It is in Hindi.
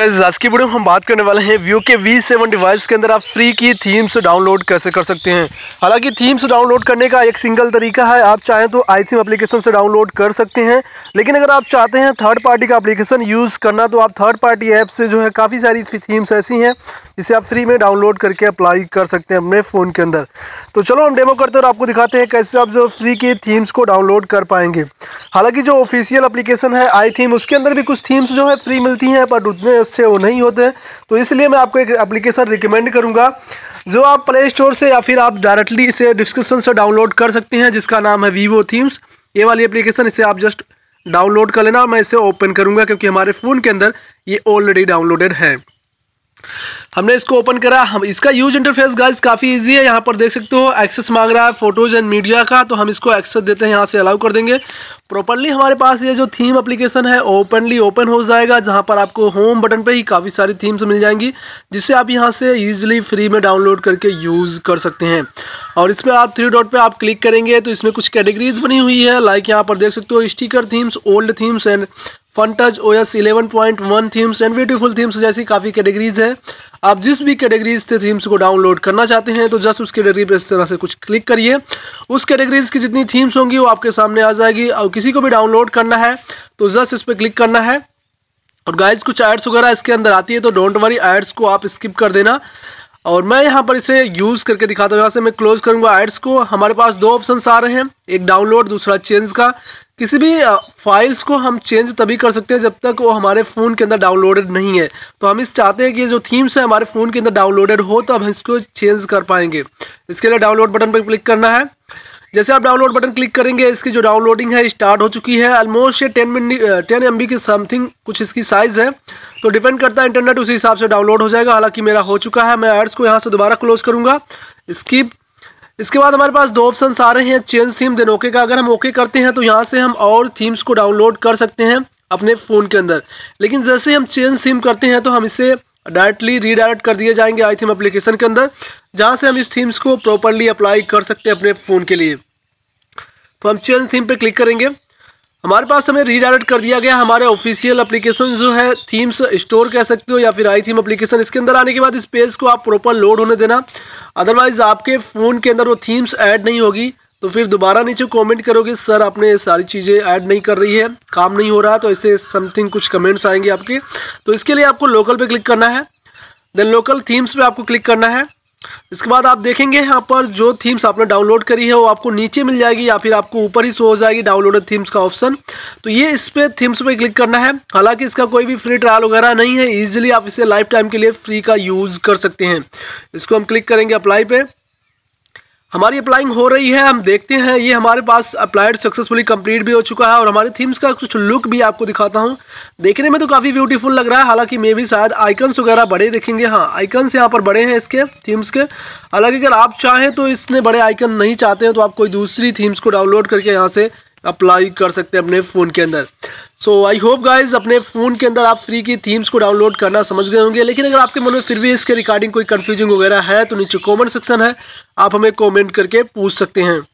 आज की वीडियो में हम बात करने वाले हैं व्यू के वी सेवन डिवाइस के अंदर आप फ्री की थीम्स डाउनलोड कैसे कर सकते हैं हालांकि थीम्स डाउनलोड करने का एक सिंगल तरीका है आप चाहें तो आई थीम अप्लीकेशन से डाउनलोड कर सकते हैं लेकिन अगर आप चाहते हैं थर्ड पार्टी का एप्लीकेशन यूज़ करना तो आप थर्ड पार्टी ऐप से जो है काफ़ी सारी थीम्स ऐसी हैं जिसे आप फ्री में डाउनलोड करके अप्लाई कर सकते हैं अपने फ़ोन के अंदर तो चलो हम डेमो करते हैं और आपको दिखाते हैं कैसे आप जो फ्री की थीम्स को डाउनलोड कर पाएंगे हालांकि जो ऑफिशियल अपलीकेशन है आई थीम उसके अंदर भी कुछ थीम्स जो है फ्री मिलती हैं पर उतने अच्छे वो नहीं होते तो इसलिए मैं आपको एक एप्लीकेशन रिकमेंड करूँगा जो आप प्ले स्टोर से या फिर आप डायरेक्टली इसे डिस्क्रिप्शन से डाउनलोड कर सकते हैं जिसका नाम है वीवो थीम्स ये वाली एप्लीकेशन इसे आप जस्ट डाउनलोड कर लेना और मैं इसे ओपन करूँगा क्योंकि हमारे फ़ोन के अंदर ये ऑलरेडी डाउनलोडेड है हमने इसको ओपन करा हम इसका यूज इंटरफेस गाइस काफ़ी इजी है यहाँ पर देख सकते हो एक्सेस मांग रहा है फोटोज़ एंड मीडिया का तो हम इसको एक्सेस देते हैं यहाँ से अलाउ कर देंगे प्रॉपरली हमारे पास ये जो थीम एप्लीकेशन है ओपनली ओपन हो जाएगा जहाँ पर आपको होम बटन पे ही काफ़ी सारी थीम्स मिल जाएंगी जिसे आप यहाँ से ईजिली फ्री में डाउनलोड करके यूज़ कर सकते हैं और इसमें आप थ्री डॉट पर आप क्लिक करेंगे तो इसमें कुछ कैटेगरीज बनी हुई है लाइक यहाँ पर देख सकते हो sticker themes old themes and फंटज O S eleven point one themes and beautiful themes जैसी काफ़ी कैटेगरीज हैं आप जिस भी कैटेगरीज से थीम्स को डाउनलोड करना चाहते हैं तो जस्ट उस कैटेगरी पर इस तरह से कुछ क्लिक करिए उस कैटेगरीज की जितनी थीम्स होंगी वो आपके सामने आ जाएगी और किसी को भी डाउनलोड करना है तो जस्ट इस पर क्लिक करना है और गाइज कुछ एड्स वगैरह इसके अंदर आती है तो डोंट वरी एड्स को आप स्किप कर देना और मैं यहाँ पर इसे यूज़ करके दिखाता हूँ यहाँ से मैं क्लोज करूँगा एड्स को हमारे पास दो ऑप्शन आ रहे हैं एक डाउनलोड दूसरा चेंज का किसी भी फाइल्स को हम चेंज तभी कर सकते हैं जब तक वो हमारे फ़ोन के अंदर डाउनलोडेड नहीं है तो हम इस चाहते हैं कि जो थीम्स है हमारे फ़ोन के अंदर डाउनलोडेड हो तो हम इसको चेंज कर पाएंगे इसके लिए डाउनलोड बटन पर क्लिक करना है जैसे आप डाउनलोड बटन क्लिक करेंगे इसकी जो डाउनलोडिंग है स्टार्ट हो चुकी है ऑलमोस्ट ये टेन मिनट टेन एम की समथिंग कुछ इसकी साइज़ है तो डिपेंड करता है इंटरनेट उसी हिसाब से डाउनलोड हो जाएगा हालांकि मेरा हो चुका है मैं एड्स को यहाँ से दोबारा क्लोज करूँगा स्किप इसके बाद हमारे पास दो ऑप्शन आ रहे हैं चेंज थीम देन ओके का अगर हम ओके करते हैं तो यहाँ से हम और थीम्स को डाउनलोड कर सकते हैं अपने फ़ोन के अंदर लेकिन जैसे हम चेंज थीम करते हैं तो हम इसे डायरेक्टली रीडायरेक्ट कर दिए जाएंगे आई थीम अप्लीकेशन के अंदर जहाँ से हम इस थीम्स को प्रॉपरली अप्लाई कर सकते हैं अपने फ़ोन के लिए तो हम चेंज थीम पर क्लिक करेंगे हमारे पास हमें रीडायरेक्ट कर दिया गया हमारे ऑफिशियल एप्लीकेशन जो है थीम्स स्टोर कह सकते हो या फिर आई थीम अप्लीकेशन इसके अंदर आने के बाद इस पेज को आप प्रॉपर लोड होने देना अदरवाइज आपके फ़ोन के अंदर वो थीम्स ऐड नहीं होगी तो फिर दोबारा नीचे कमेंट करोगे सर आपने सारी चीज़ें ऐड नहीं कर रही है काम नहीं हो रहा तो ऐसे समथिंग कुछ कमेंट्स आएंगे आपके तो इसके लिए आपको लोकल पे क्लिक करना है देन लोकल थीम्स पे आपको क्लिक करना है इसके बाद आप देखेंगे यहाँ पर जो थीम्स आपने डाउनलोड करी है वो आपको नीचे मिल जाएगी या फिर आपको ऊपर ही शो हो जाएगी डाउनलोडेड थीम्स का ऑप्शन तो ये इस पर थीम्स पे क्लिक करना है हालांकि इसका कोई भी फ्री ट्रायल वगैरह नहीं है ईजिली आप इसे लाइफ टाइम के लिए फ्री का यूज़ कर सकते हैं इसको हम क्लिक करेंगे अप्लाई पर हमारी अप्लाइंग हो रही है हम देखते हैं ये हमारे पास अप्लाइड सक्सेसफुली कंप्लीट भी हो चुका है और हमारे थीम्स का कुछ लुक भी आपको दिखाता हूँ देखने में तो काफ़ी ब्यूटीफुल लग रहा है हालांकि मे भी शायद आइकन्स वगैरह बड़े दिखेंगे हाँ आइकन्स यहाँ पर बड़े हैं इसके थीम्स के हालांकि अगर आप चाहें तो इसने बड़े आइकन नहीं चाहते हैं तो आप कोई दूसरी थीम्स को डाउनलोड करके यहाँ से अप्लाई कर सकते हैं अपने फ़ोन के अंदर सो आई होप गाइज अपने फ़ोन के अंदर आप फ्री की थीम्स को डाउनलोड करना समझ गए होंगे लेकिन अगर आपके मन में फिर भी इसके रिगार्डिंग कोई कन्फ्यूजन वगैरह है तो नीचे कॉमेंट सेक्शन है आप हमें कॉमेंट करके पूछ सकते हैं